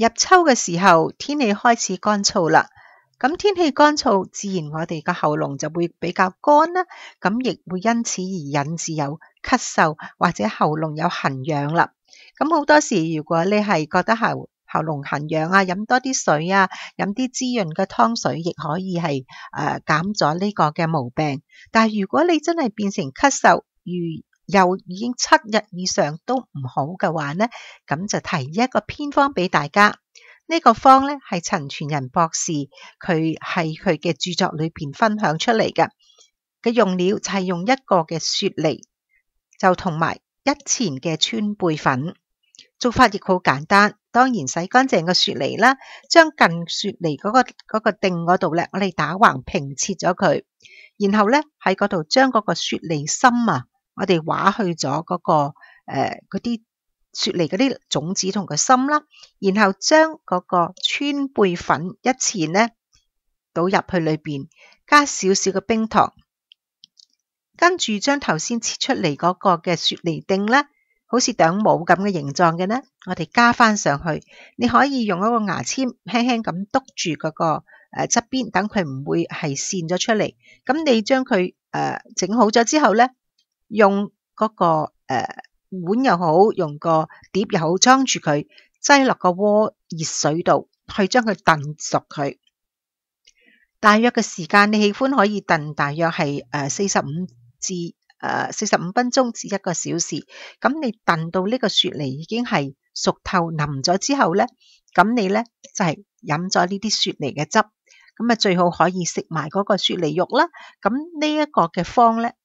入秋嘅时候，天气开始干燥啦。咁天气干燥，自然我哋个喉咙就会比较干啦。咁亦会因此而引致有咳嗽或者喉咙有痕痒啦。咁好多时，如果你系觉得喉喉咙痕痒啊，饮多啲水啊，饮啲滋润嘅汤水，亦可以系诶减咗呢个嘅毛病。但系如果你真系变成咳嗽，如又已經七日以上都唔好嘅話呢，咁就提一個偏方俾大家。呢個方呢係陳全仁博士佢喺佢嘅著作裏边分享出嚟嘅。嘅用料就係用一個嘅雪梨，就同埋一前嘅川貝粉。做法亦好簡單，當然洗乾淨嘅雪梨啦，將近雪梨嗰個嗰定嗰度咧，我哋打橫平切咗佢，然後咧喺嗰度將嗰個雪梨心啊～我哋挖去咗嗰个诶，嗰啲雪梨嗰啲种子同个芯啦，然后将嗰个川贝粉一前咧倒入去里边，加少少嘅冰糖，跟住将头先切出嚟嗰个嘅雪梨丁咧，好似顶帽咁嘅形状嘅咧，我哋加翻上去。你可以用一个牙签轻轻咁督住嗰个诶侧边，等佢唔会系散咗出嚟。咁你将佢诶整好咗之后咧。用嗰个诶碗又好，用个碟又好装住佢，挤落个锅热水度去将佢炖熟佢。大约嘅时间，你喜欢可以炖大约系诶四十五至诶四十五分钟至一个小时。咁你炖到呢个雪梨已经系熟透淋咗之后咧，咁你咧就系饮咗呢啲雪梨嘅汁。咁啊最好可以食埋嗰个雪梨肉啦。咁呢一个嘅方咧。